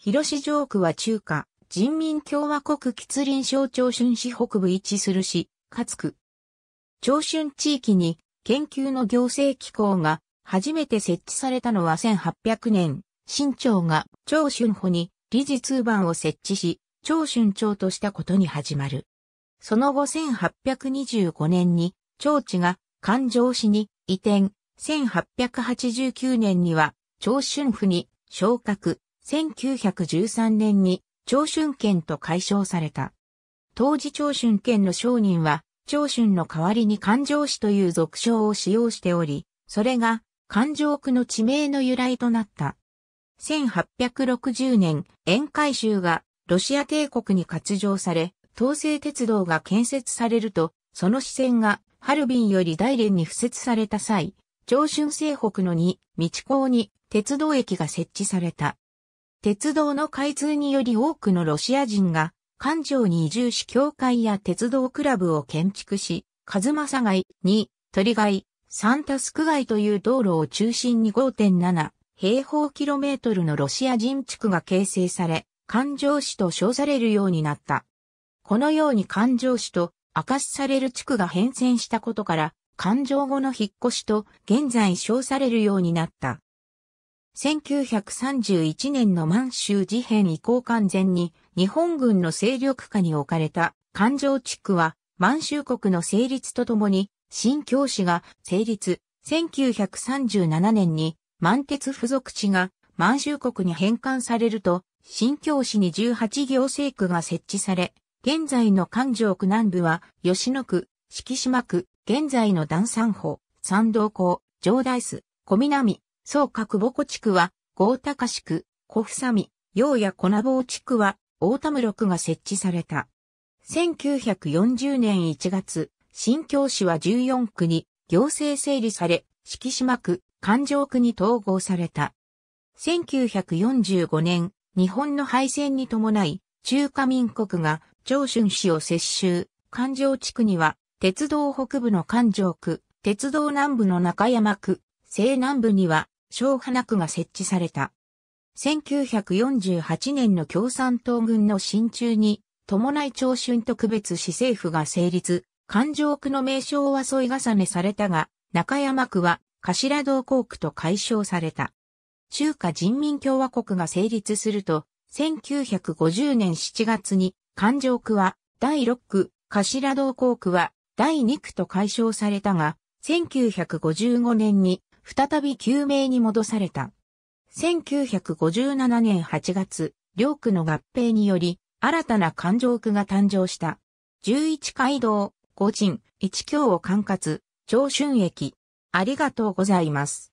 広市城区は中華、人民共和国吉林省長春市北部一する市、勝区。長春地域に研究の行政機構が初めて設置されたのは1800年、新庁が長春保に理事通番を設置し、長春庁としたことに始まる。その後1825年に、長地が環状市に移転、1889年には長春府に昇格、1913年に長春県と解消された。当時長春県の商人は、長春の代わりに環状市という俗称を使用しており、それが環状区の地名の由来となった。1860年、沿海州がロシア帝国に割譲され、東西鉄道が建設されると、その支線がハルビンより大連に付設された際、長春西北の2、道港に鉄道駅が設置された。鉄道の開通により多くのロシア人が、環状に移住し教会や鉄道クラブを建築し、カズマサ街二、鳥街、サンタスク街という道路を中心に5.7平方キロメートルのロシア人地区が形成され、環状市と称されるようになった。このように環状市と明かしされる地区が変遷したことから、環状後の引っ越しと現在称されるようになった。1931年の満州事変以降完全に日本軍の勢力下に置かれた環状地区は満州国の成立とともに新教市が成立。1937年に満鉄付属地が満州国に返還されると新教市に18行政区が設置され、現在の環状区南部は吉野区、四季島区、現在の段山堡、山道港、上大須、小南、総角母湖地区は、豪高市区、小房見、洋や粉ぼ坊地区は、大田室区が設置された。1940年1月、新京市は14区に行政整理され、四季島区、環状区に統合された。1945年、日本の敗戦に伴い、中華民国が長春市を接収、環状地区には、鉄道北部の環状区、鉄道南部の中山区、西南部には小花区が設置された。1948年の共産党軍の進駐に、伴い長春特別市政府が成立、環状区の名称は添い重ねされたが、中山区は頭同校区と解消された。中華人民共和国が成立すると、1950年7月に環状区は第6区、頭同校区は第2区と解消されたが、1955年に再び救命に戻された。1957年8月、両区の合併により、新たな環状区が誕生した。11街道、五人、一京を管轄、長春駅。ありがとうございます。